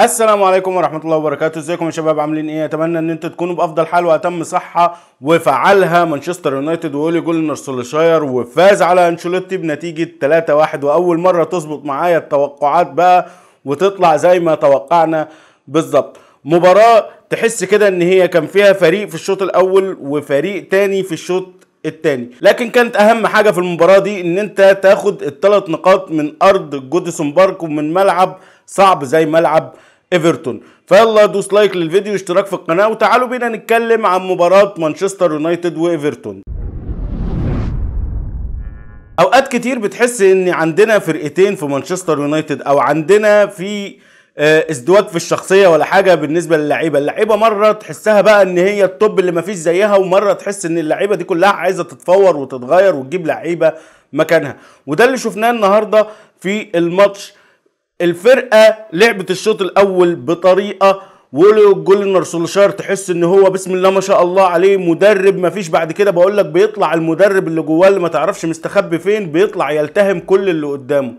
السلام عليكم ورحمه الله وبركاته ازيكم يا شباب عاملين ايه اتمنى ان انتوا تكونوا بافضل حال واتم صحه وفعلها مانشستر يونايتد جول نرسل شاير وفاز على انشيلوتي بنتيجه 3-1 واول مره تظبط معايا التوقعات بقى وتطلع زي ما توقعنا بالظبط مباراه تحس كده ان هي كان فيها فريق في الشوط الاول وفريق تاني في الشوط التاني لكن كانت اهم حاجه في المباراه دي ان انت تاخد الثلاث نقاط من ارض جوديسون بارك ومن ملعب صعب زي ملعب ايفرتون فيلا دوس لايك للفيديو واشتراك في القناه وتعالوا بينا نتكلم عن مباراه مانشستر يونايتد وايفرتون اوقات كتير بتحس ان عندنا فرقتين في مانشستر يونايتد او عندنا في آه، ازدواج في الشخصيه ولا حاجه بالنسبه للعيبه اللعيبه مره تحسها بقى ان هي التوب اللي مفيش زيها ومره تحس ان اللعيبه دي كلها عايزه تتفور وتتغير وتجيب لعيبه مكانها وده اللي شفناه النهارده في الماتش الفرقه لعبت الشوط الاول بطريقه ولو جولنر سولشار تحس ان هو بسم الله ما شاء الله عليه مدرب مفيش بعد كده بقول لك بيطلع المدرب اللي جواه اللي ما تعرفش مستخبي فين بيطلع يلتهم كل اللي قدامه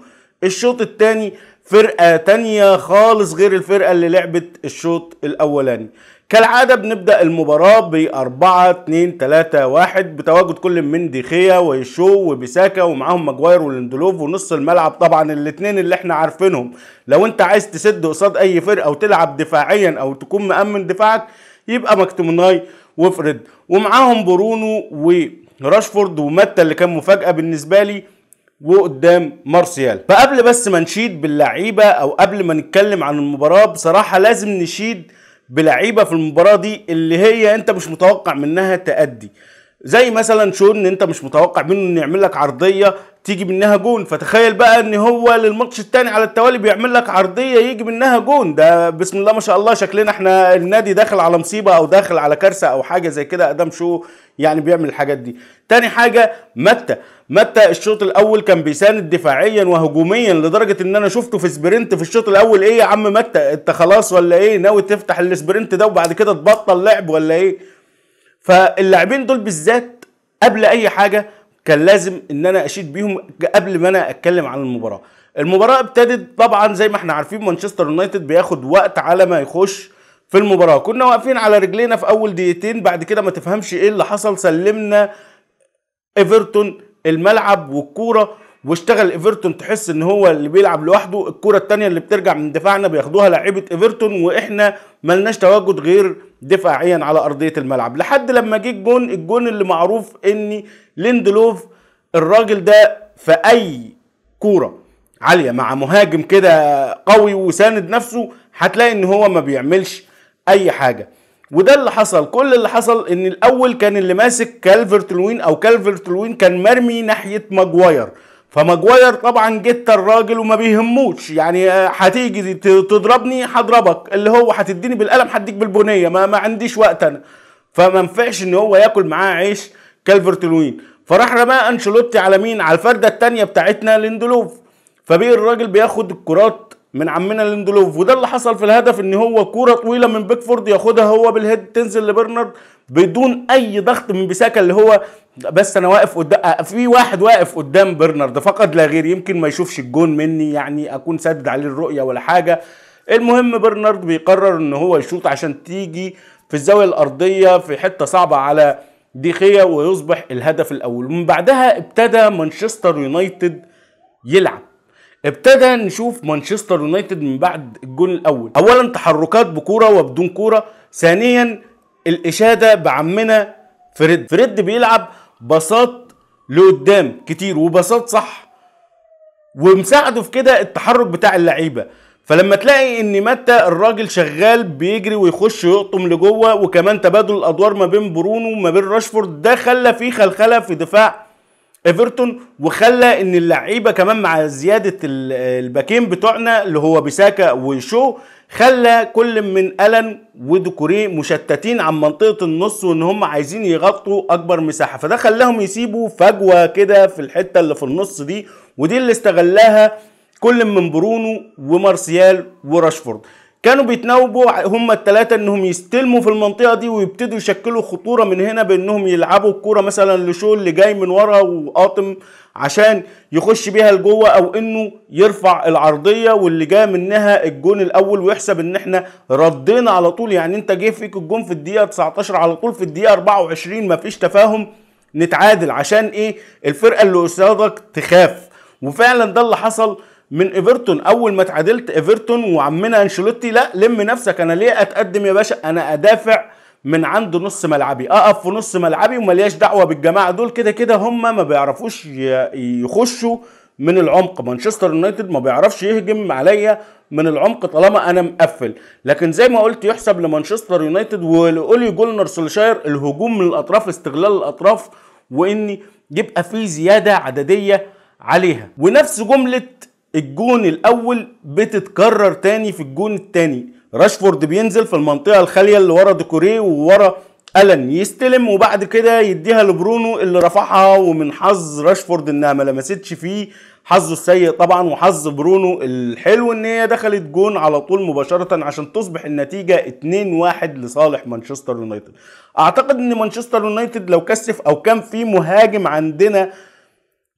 الشوط الثاني فرقة تانية خالص غير الفرقة اللي لعبت الشوط الأولاني كالعادة بنبدأ المباراة ب 4 2 3 1 بتواجد كل من ديخيا ويشو وبيساكا ومعاهم ماجواير ولندلوف ونص الملعب طبعا الاثنين اللي احنا عارفينهم لو انت عايز تسد قصاد اي فرقة وتلعب دفاعيا او تكون مأمن دفاعك يبقى مكتومناي وفرد ومعاهم برونو وراشفورد ومتى اللي كان مفاجأة بالنسبة لي وقدام مارسيال فقبل بس ما نشيد باللعيبه او قبل ما نتكلم عن المباراه بصراحه لازم نشيد بلعيبه في المباراه دي اللي هي انت مش متوقع منها تأدي زي مثلا شون انت مش متوقع منه انه يعمل لك عرضيه تيجي منها جون فتخيل بقى ان هو للماتش الثاني على التوالي بيعمل لك عرضيه يجي منها جون ده بسم الله ما شاء الله شكلنا احنا النادي داخل على مصيبه او داخل على كارثه او حاجه زي كده ادم شو يعني بيعمل الحاجات دي تاني حاجه متى متى الشوط الاول كان بيساند دفاعيا وهجوميا لدرجه ان انا شفته في سبرنت في الشوط الاول ايه يا عم متى انت خلاص ولا ايه ناوي تفتح السبرنت ده وبعد كده تبطل لعب ولا ايه فاللاعبين دول بالذات قبل اي حاجه كان لازم ان انا اشيد بيهم قبل ما انا اتكلم عن المباراه المباراه ابتدت طبعا زي ما احنا عارفين مانشستر يونايتد بياخد وقت على ما يخش في المباراه كنا واقفين على رجلينا في اول دقيقتين بعد كده ما تفهمش ايه اللي حصل سلمنا ايفرتون الملعب والكوره واشتغل ايفرتون تحس ان هو اللي بيلعب لوحده الكوره الثانيه اللي بترجع من دفاعنا بياخدوها لعيبه ايفرتون واحنا ملناش تواجد غير دفاعيا على ارضيه الملعب لحد لما جه الجون الجون اللي معروف اني ليندلوف الراجل ده في اي كوره عاليه مع مهاجم كده قوي وساند نفسه هتلاقي ان هو ما بيعملش اي حاجه وده اللي حصل كل اللي حصل ان الاول كان اللي ماسك كالفرت لوين او كالفرت لوين كان مرمي ناحيه ماجواير فماجواير طبعا جت الراجل وما بيهموش يعني هتيجي تضربني هضربك اللي هو هتديني بالقلم هديك بالبنيه ما, ما عنديش وقت انا فما ينفعش ان هو ياكل معاه عيش كالفرت لوين فراح رماه انشيلوتي على مين على الفرده الثانيه بتاعتنا ليندلوف فبقي الراجل بياخد الكرات من عمنا ليندلوف وده اللي حصل في الهدف ان هو كوره طويله من بيكفورد ياخدها هو بالهيد تنزل لبرنارد بدون اي ضغط من بيساكا اللي هو بس انا واقف قدام في واحد واقف قدام برنارد فقد لا غير يمكن ما يشوفش الجون مني يعني اكون سدد عليه الرؤيه ولا حاجه المهم برنارد بيقرر ان هو يشوط عشان تيجي في الزاويه الارضيه في حته صعبه على ديخيا ويصبح الهدف الاول ومن بعدها ابتدى مانشستر يونايتد يلعب ابتدى نشوف مانشستر يونايتد من بعد الجول الاول اولا تحركات بكوره وبدون كوره ثانيا الاشاده بعمنا فريد فريد بيلعب باصات لقدام كتير وباصات صح ومساعده في كده التحرك بتاع اللعيبه فلما تلاقي ان متى الراجل شغال بيجري ويخش ويقطم لجوه وكمان تبادل الادوار ما بين برونو وما بين راشفورد ده خلى فيه خلخله في دفاع ايفرتون وخلى ان اللعيبه كمان مع زياده الباكين بتوعنا اللي هو بيساكا وشو خلى كل من الن ودكوري مشتتين عن منطقه النص وان هم عايزين يغطوا اكبر مساحه فده خلاهم يسيبوا فجوه كده في الحته اللي في النص دي ودي اللي استغلها كل من برونو ومارسيال وراشفورد كانوا بيتناوبوا هما الثلاثة انهم يستلموا في المنطقة دي ويبتدوا يشكلوا خطورة من هنا بانهم يلعبوا الكورة مثلا لشول اللي جاي من ورا وقاطم عشان يخش بيها لجوه او انه يرفع العرضية واللي جاي منها الجون الاول ويحسب ان احنا ردينا على طول يعني انت جه فيك الجون في الدقيقة 19 على طول في الدقيقة 24 مفيش تفاهم نتعادل عشان ايه الفرقة اللي قصادك تخاف وفعلا ده اللي حصل من ايفرتون اول ما اتعادلت ايفرتون وعمنا انشيلوتي لا لم نفسك انا ليه اتقدم يا باشا انا ادافع من عند نص ملعبي اقف في نص ملعبي وملياش دعوه بالجماعه دول كده كده هم ما بيعرفوش يخشوا من العمق مانشستر يونايتد ما بيعرفش يهجم عليا من العمق طالما انا مقفل لكن زي ما قلت يحسب لمانشستر يونايتد ولاولي جولنر سولشاير الهجوم من الاطراف استغلال الاطراف وان يبقى في زياده عدديه عليها ونفس جمله الجون الاول بتتكرر تاني في الجون التاني راشفورد بينزل في المنطقه الخاليه اللي ورا ديكوريه وورا الن يستلم وبعد كده يديها لبرونو اللي رفعها ومن حظ راشفورد انها ما لمستش فيه حظه السيء طبعا وحظ برونو الحلو ان هي دخلت جون على طول مباشره عشان تصبح النتيجه 2-1 لصالح مانشستر يونايتد اعتقد ان مانشستر يونايتد لو كثف او كان في مهاجم عندنا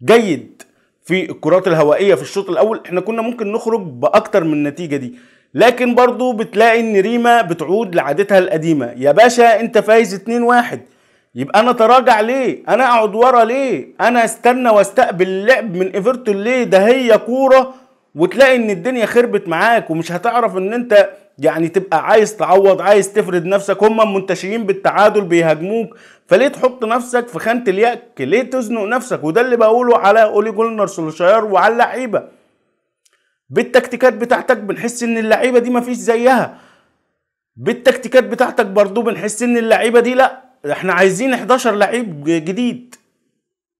جيد في الكرات الهوائيه في الشوط الاول احنا كنا ممكن نخرج باكتر من النتيجه دي لكن برضو بتلاقي ان ريما بتعود لعادتها القديمه يا باشا انت فايز 2-1 يبقى انا تراجع ليه انا اقعد ورا ليه انا استنى واستقبل اللعب من ايفرتون ليه ده هي كوره وتلاقي ان الدنيا خربت معاك ومش هتعرف ان انت يعني تبقى عايز تعوض عايز تفرد نفسك هم منتشيين بالتعادل بيهاجموك فليه تحط نفسك في خانه اليأك ليه تزنق نفسك وده اللي بقوله على اولي جولنر سولشاير وعلى اللعيبه بالتكتيكات بتاعتك بنحس ان اللعيبه دي مفيش زيها بالتكتيكات بتاعتك برضو بنحس ان اللعيبه دي لا احنا عايزين 11 لعيب جديد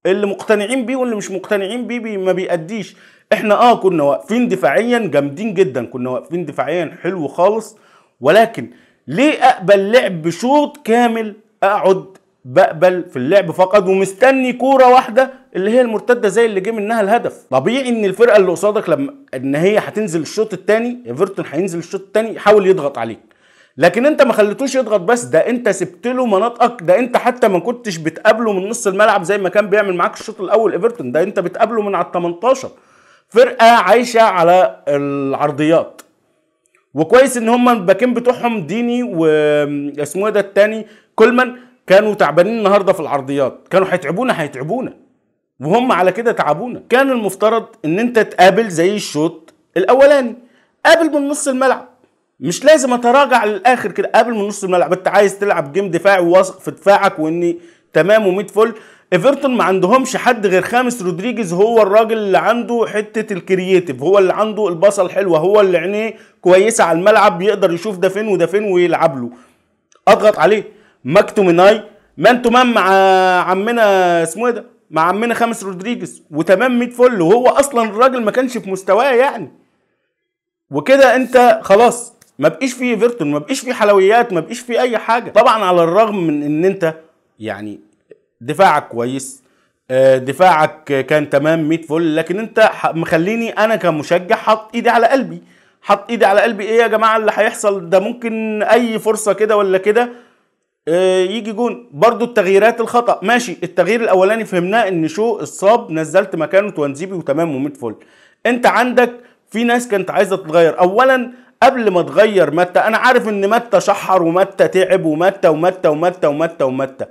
اللي مقتنعين بيه واللي مش مقتنعين بيه بي ما بيأديش احنا اه كنا واقفين دفاعيا جامدين جدا كنا واقفين دفاعيا حلو خالص ولكن ليه اقبل لعب شوط كامل اقعد بقبل في اللعب فقط ومستني كوره واحده اللي هي المرتده زي اللي جه منها الهدف طبيعي ان الفرقه اللي قصادك لما ان هي هتنزل الشوط الثاني ايفرتون هينزل الشوط الثاني يحاول يضغط عليك لكن انت ما خليتوش يضغط بس ده انت سبت له مناطقك ده انت حتى ما كنتش بتقابله من نص الملعب زي ما كان بيعمل معاك الشوط الاول ايفرتون ده انت بتقابله من على ال 18 فرقه عايشه على العرضيات وكويس ان هم الباكين بتوعهم ديني واسمه ايه ده التاني كولمان كانوا تعبانين النهارده في العرضيات كانوا هيتعبونا هيتعبونا وهم على كده تعبونا كان المفترض ان انت تقابل زي الشوط الاولاني قابل من نص الملعب مش لازم اتراجع للاخر كده قابل من نص الملعب انت عايز تلعب جيم دفاعي واثق في دفاعك واني تمام وميت فل ايفرتون ما عندهمش حد غير خامس رودريجيز هو الراجل اللي عنده حته الكرييتيف هو اللي عنده البصه الحلوه هو اللي عينيه كويسه على الملعب يقدر يشوف ده فين وده فين ويلعب له اضغط عليه ماكتوميناي مان تو مان مع عمنا اسمه ايه ده مع عمنا خامس رودريجيز وتمام 100 فل وهو اصلا الراجل ما كانش في مستواه يعني وكده انت خلاص ما بقيش فيه ايفرتون ما بقيش فيه حلويات ما بقيش فيه اي حاجه طبعا على الرغم من ان انت يعني دفاعك كويس آه، دفاعك كان تمام 100 فل لكن انت مخليني انا كمشجع حط ايدي على قلبي حط ايدي على قلبي ايه يا جماعه اللي هيحصل ده ممكن اي فرصه كده ولا كده آه، يجي جون برضو التغييرات الخطا ماشي التغيير الاولاني فهمناه ان شو الصاب نزلت مكانه توانزيبي وتمام و100 فل انت عندك في ناس كانت عايزه تتغير اولا قبل ما تغير متى انا عارف ان متى شحر ومتى تعب ومتى ومتى ومتى ومتى ومتى, ومتى.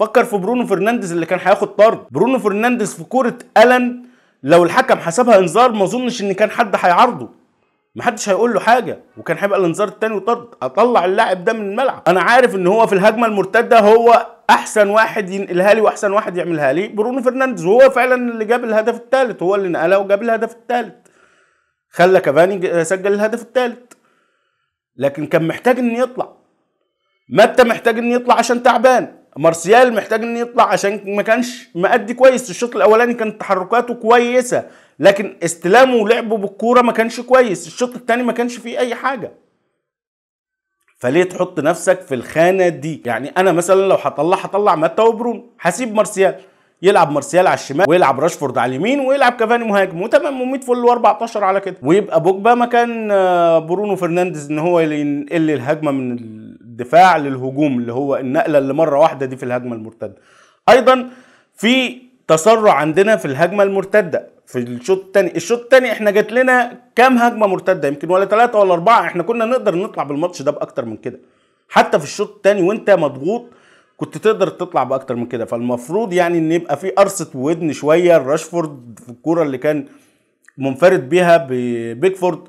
فكر في برونو فرنانديز اللي كان هياخد طرد برونو فرنانديز في كوره الن لو الحكم حسبها انذار ما اظنش ان كان حد هيعارضه محدش هيقول له حاجه وكان هيبقى الانذار التاني وطرد اطلع اللاعب ده من الملعب انا عارف ان هو في الهجمه المرتده هو احسن واحد ينقلها لي واحسن واحد يعملها لي برونو فرنانديز وهو فعلا اللي جاب الهدف الثالث هو اللي نقلها وجاب الهدف الثالث خلى كافاني سجل الهدف الثالث لكن كان محتاج ان يطلع متى محتاج ان يطلع عشان تعبان مارسيال محتاج انه يطلع عشان ما كانش مأدي كويس في الشوط الاولاني كانت تحركاته كويسه لكن استلامه ولعبه بالكوره ما كانش كويس الشوط الثاني ما كانش فيه اي حاجه فليه تحط نفسك في الخانه دي يعني انا مثلا لو هطلع هطلع ماتا وبرون هسيب مارسيال يلعب مارسيال على الشمال ويلعب راشفورد على اليمين ويلعب كافاني مهاجم وتمام و100 فل و14 على كده ويبقى بوجبا مكان آه، برونو فرنانديز ان هو ينقل الهجمه من الدفاع للهجوم اللي هو النقله اللي مره واحده دي في الهجمه المرتده ايضا في تسرع عندنا في الهجمه المرتده في الشوط الثاني الشوط الثاني احنا جات لنا كام هجمه مرتده يمكن ولا ثلاثه ولا اربعه احنا كنا نقدر نطلع بالماتش ده باكتر من كده حتى في الشوط الثاني وانت مضغوط كنت تقدر تطلع باكتر من كده فالمفروض يعني ان يبقى في قرصه ودن شويه راشفورد في الكوره اللي كان منفرد بيها ببيكفورد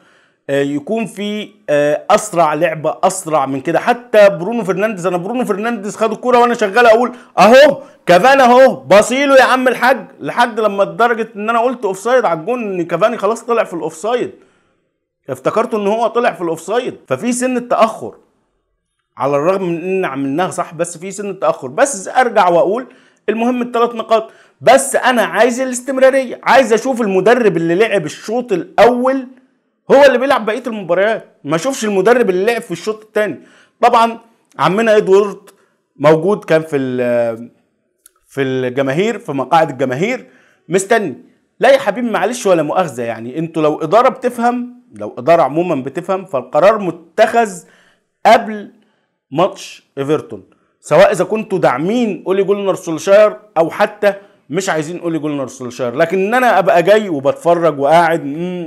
آه، يكون في آه، اسرع لعبه اسرع من كده حتى برونو فرنانديز انا برونو فرنانديز خد الكوره وانا شغال اقول اهو كافاني اهو بصيله يا عم الحاج لحد لما لدرجه ان انا قلت اوفسايد على الجون ان كافاني خلاص طلع في الاوفسايد افتكرته ان هو طلع في الاوفسايد ففي سن تاخر على الرغم من ان عملناها صح بس في سن تاخر بس ارجع واقول المهم الثلاث نقاط بس انا عايز الاستمراريه عايز اشوف المدرب اللي لعب الشوط الاول هو اللي بيلعب بقيه المباريات ما شوفش المدرب اللي لعب في الشوط الثاني طبعا عمنا ادوارد موجود كان في في الجماهير في مقاعد الجماهير مستني لا يا حبيبي معلش ولا مؤاخذه يعني انتوا لو اداره بتفهم لو اداره عموما بتفهم فالقرار متخذ قبل ماتش ايفرتون سواء اذا كنتوا داعمين اولي جولنر سولشاير او حتى مش عايزين اولي جولنر سولشاير لكن ان انا ابقى جاي وبتفرج وقاعد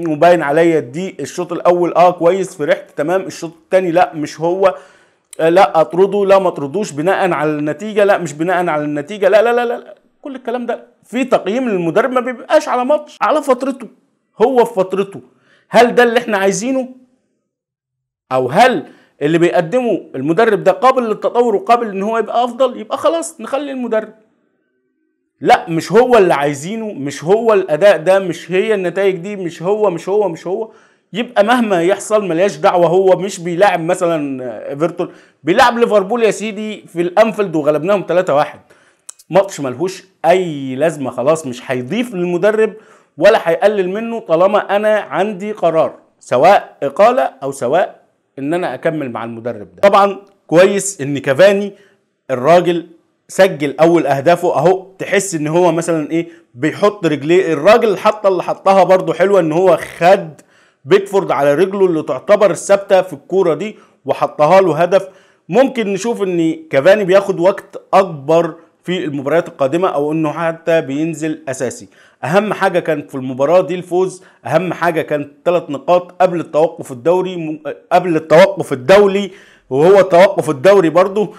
وباين عليا دي الشوط الاول اه كويس فرحت تمام الشوط الثاني لا مش هو آه، لا اطرده لا ما اطردوش بناء على النتيجه لا مش بناء على النتيجه لا لا لا لا, لا. كل الكلام ده في تقييم للمدرب ما بيبقاش على ماتش على فترته هو في فترته هل ده اللي احنا عايزينه او هل اللي بيقدمه المدرب ده قابل للتطور وقابل ان هو يبقى افضل يبقى خلاص نخلي المدرب لا مش هو اللي عايزينه مش هو الاداء ده مش هي النتائج دي مش هو مش هو مش هو يبقى مهما يحصل ملياش دعوه هو مش بيلاعب مثلا آه، ايفرتون بيلاعب ليفربول يا سيدي في الانفيلد وغلبناهم 3-1 ماتش ملهوش اي لازمه خلاص مش هيضيف للمدرب ولا هيقلل منه طالما انا عندي قرار سواء اقاله او سواء ان انا اكمل مع المدرب ده طبعا كويس ان كافاني الراجل سجل اول اهدافه اهو تحس ان هو مثلا ايه بيحط رجليه الراجل الحطه اللي حطها برده حلوه ان هو خد بيكفورد على رجله اللي تعتبر الثابته في الكوره دي وحطها له هدف ممكن نشوف ان كافاني بياخد وقت اكبر في المباريات القادمه او انه حتى بينزل اساسي اهم حاجه كانت في المباراه دي الفوز اهم حاجه كانت ثلاث نقاط قبل التوقف الدوري قبل التوقف الدولي وهو توقف الدوري برضه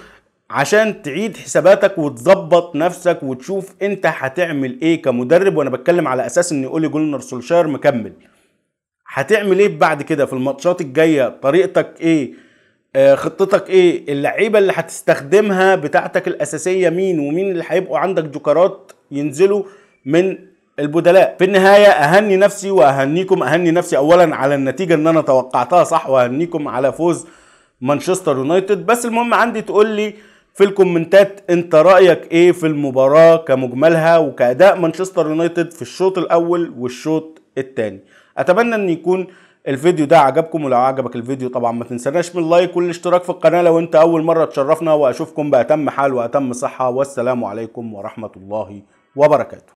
عشان تعيد حساباتك وتظبط نفسك وتشوف انت هتعمل ايه كمدرب وانا بتكلم على اساس ان اولي جولنر سولشاير مكمل هتعمل ايه بعد كده في الماتشات الجايه طريقتك ايه آه خطتك ايه اللعيبه اللي هتستخدمها بتاعتك الاساسيه مين ومين اللي هيبقوا عندك جوكرات ينزلوا من البدلاء في النهاية أهني نفسي وأهنيكم أهني نفسي أولا على النتيجة إن أنا توقعتها صح وأهنيكم على فوز مانشستر يونايتد بس المهم عندي تقول لي في الكومنتات انت رايك ايه في المباراه كمجملها وكاداء مانشستر يونايتد في الشوط الاول والشوط الثاني اتمنى ان يكون الفيديو ده عجبكم ولو عجبك الفيديو طبعا ما تنسناش من اللايك والاشتراك في القناه لو انت اول مره تشرفنا واشوفكم باتم حال واتم صحه والسلام عليكم ورحمه الله وبركاته